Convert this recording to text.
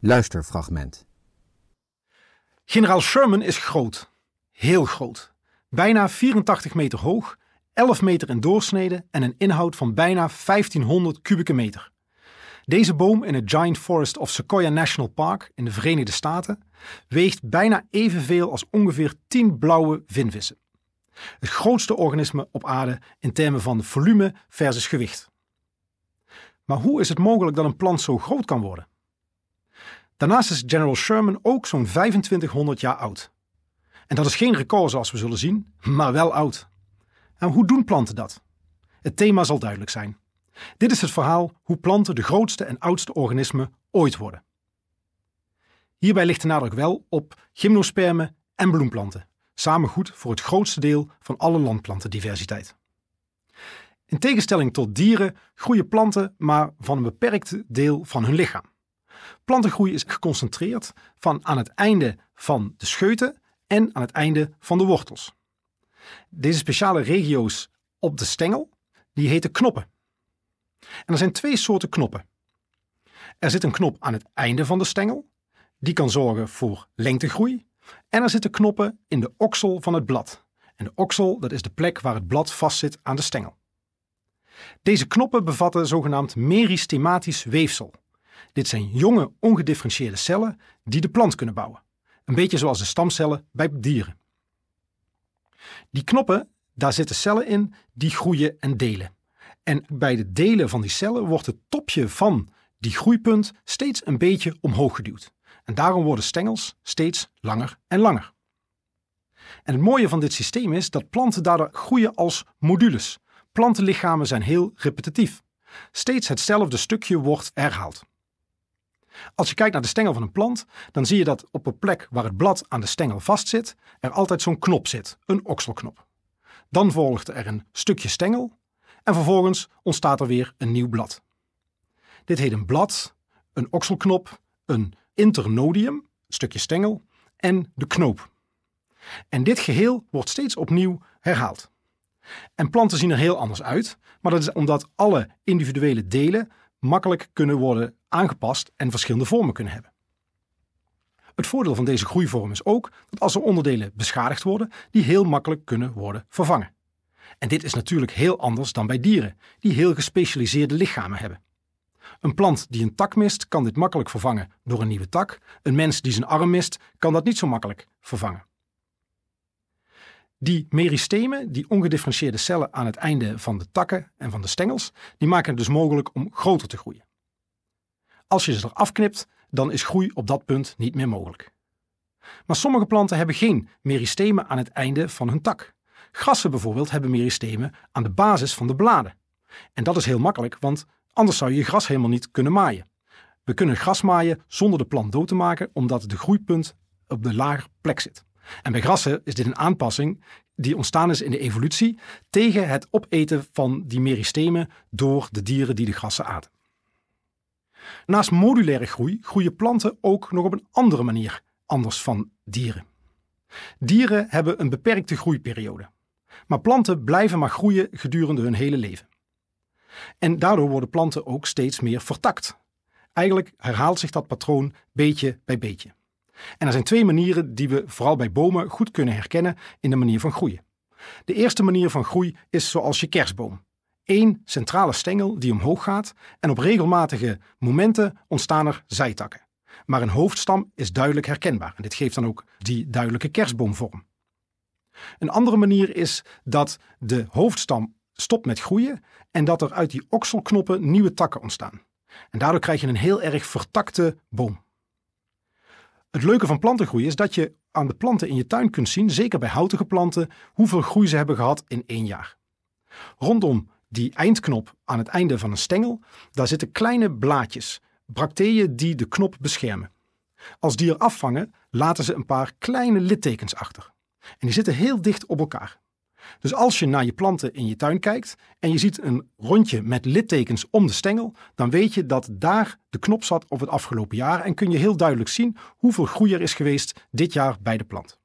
Luisterfragment. Generaal Sherman is groot. Heel groot. Bijna 84 meter hoog, 11 meter in doorsnede en een inhoud van bijna 1500 kubieke meter. Deze boom in het Giant Forest of Sequoia National Park in de Verenigde Staten weegt bijna evenveel als ongeveer 10 blauwe vinvissen. Het grootste organisme op aarde in termen van volume versus gewicht. Maar hoe is het mogelijk dat een plant zo groot kan worden? Daarnaast is General Sherman ook zo'n 2500 jaar oud. En dat is geen record zoals we zullen zien, maar wel oud. En hoe doen planten dat? Het thema zal duidelijk zijn. Dit is het verhaal hoe planten de grootste en oudste organismen ooit worden. Hierbij ligt de nadruk wel op gymnospermen en bloemplanten, samen goed voor het grootste deel van alle landplantendiversiteit. In tegenstelling tot dieren groeien planten maar van een beperkt deel van hun lichaam. Plantengroei is geconcentreerd van aan het einde van de scheuten en aan het einde van de wortels. Deze speciale regio's op de stengel, die heten knoppen. En er zijn twee soorten knoppen. Er zit een knop aan het einde van de stengel, die kan zorgen voor lengtegroei. En er zitten knoppen in de oksel van het blad. En de oksel, dat is de plek waar het blad vastzit aan de stengel. Deze knoppen bevatten zogenaamd meristematisch weefsel. Dit zijn jonge, ongedifferentieerde cellen die de plant kunnen bouwen. Een beetje zoals de stamcellen bij dieren. Die knoppen, daar zitten cellen in die groeien en delen. En bij het delen van die cellen wordt het topje van die groeipunt steeds een beetje omhoog geduwd. En daarom worden stengels steeds langer en langer. En het mooie van dit systeem is dat planten daardoor groeien als modules. Plantenlichamen zijn heel repetitief. Steeds hetzelfde stukje wordt herhaald. Als je kijkt naar de stengel van een plant, dan zie je dat op een plek waar het blad aan de stengel vastzit, er altijd zo'n knop zit, een okselknop. Dan volgt er een stukje stengel en vervolgens ontstaat er weer een nieuw blad. Dit heet een blad, een okselknop, een internodium, stukje stengel, en de knoop. En dit geheel wordt steeds opnieuw herhaald. En planten zien er heel anders uit, maar dat is omdat alle individuele delen makkelijk kunnen worden aangepast en verschillende vormen kunnen hebben. Het voordeel van deze groeivorm is ook dat als er onderdelen beschadigd worden, die heel makkelijk kunnen worden vervangen. En dit is natuurlijk heel anders dan bij dieren, die heel gespecialiseerde lichamen hebben. Een plant die een tak mist, kan dit makkelijk vervangen door een nieuwe tak. Een mens die zijn arm mist, kan dat niet zo makkelijk vervangen. Die meristemen, die ongedifferentieerde cellen aan het einde van de takken en van de stengels, die maken het dus mogelijk om groter te groeien. Als je ze eraf knipt, dan is groei op dat punt niet meer mogelijk. Maar sommige planten hebben geen meristemen aan het einde van hun tak. Grassen bijvoorbeeld hebben meristemen aan de basis van de bladen. En dat is heel makkelijk, want anders zou je je gras helemaal niet kunnen maaien. We kunnen gras maaien zonder de plant dood te maken, omdat de groeipunt op de lager plek zit. En bij grassen is dit een aanpassing die ontstaan is in de evolutie tegen het opeten van die meristemen door de dieren die de grassen aten. Naast modulaire groei groeien planten ook nog op een andere manier anders van dieren. Dieren hebben een beperkte groeiperiode, maar planten blijven maar groeien gedurende hun hele leven. En daardoor worden planten ook steeds meer vertakt. Eigenlijk herhaalt zich dat patroon beetje bij beetje. En er zijn twee manieren die we vooral bij bomen goed kunnen herkennen in de manier van groeien. De eerste manier van groei is zoals je kerstboom één centrale stengel die omhoog gaat en op regelmatige momenten ontstaan er zijtakken. Maar een hoofdstam is duidelijk herkenbaar en dit geeft dan ook die duidelijke kerstboomvorm. Een andere manier is dat de hoofdstam stopt met groeien en dat er uit die okselknoppen nieuwe takken ontstaan. En daardoor krijg je een heel erg vertakte boom. Het leuke van plantengroei is dat je aan de planten in je tuin kunt zien, zeker bij houtige planten, hoeveel groei ze hebben gehad in één jaar. Rondom die eindknop aan het einde van een stengel, daar zitten kleine blaadjes, bracteën die de knop beschermen. Als die er afvangen, laten ze een paar kleine littekens achter. En die zitten heel dicht op elkaar. Dus als je naar je planten in je tuin kijkt en je ziet een rondje met littekens om de stengel, dan weet je dat daar de knop zat op het afgelopen jaar en kun je heel duidelijk zien hoeveel groei er is geweest dit jaar bij de plant.